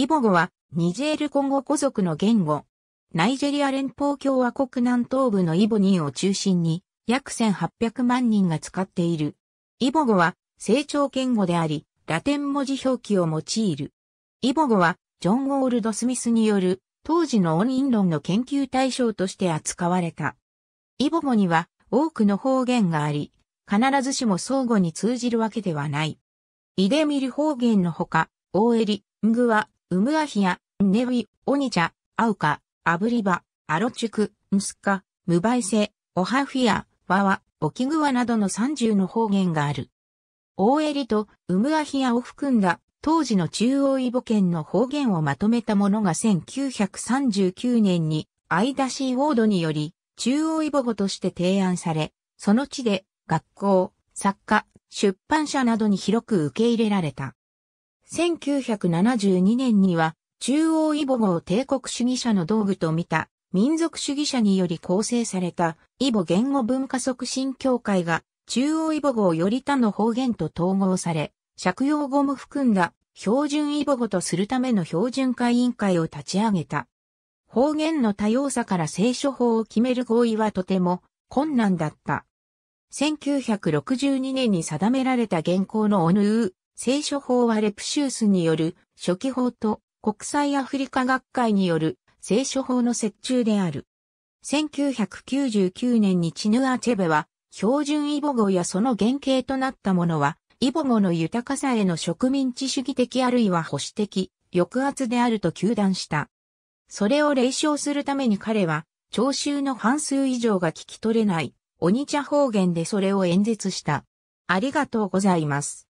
イボ語は、ニジェールコンゴ古族の言語。ナイジェリア連邦共和国南東部のイボニーを中心に、約1800万人が使っている。イボ語は、成長言語であり、ラテン文字表記を用いる。イボ語は、ジョン・オールド・スミスによる、当時の音韻論の研究対象として扱われた。イボ語には、多くの方言があり、必ずしも相互に通じるわけではない。イデミル方言のほか、エリ、ングは、ウムアヒア、ネウィ、オニチャ、アウカ、アブリバ、アロチュク、ムスカ、ムバイセ、オハフィア、ワワ、オキグワなどの30の方言がある。オーエリとウムアヒアを含んだ当時の中央イボ県の方言をまとめたものが1939年にアイダシー・ウォードにより中央イボ語として提案され、その地で学校、作家、出版社などに広く受け入れられた。1972年には中央イボ語を帝国主義者の道具と見た民族主義者により構成されたイボ言語文化促進協会が中央イボ語をより他の方言と統合され、借用語も含んだ標準イボ語とするための標準化委員会を立ち上げた。方言の多様さから聖書法を決める合意はとても困難だった。1962年に定められた現行のオヌー聖書法はレプシュースによる初期法と国際アフリカ学会による聖書法の折衷である。1999年にチヌアチェベは標準イボ語やその原型となったものはイボ語の豊かさへの植民地主義的あるいは保守的、抑圧であると求断した。それを霊賞するために彼は聴衆の半数以上が聞き取れない、鬼茶方言でそれを演説した。ありがとうございます。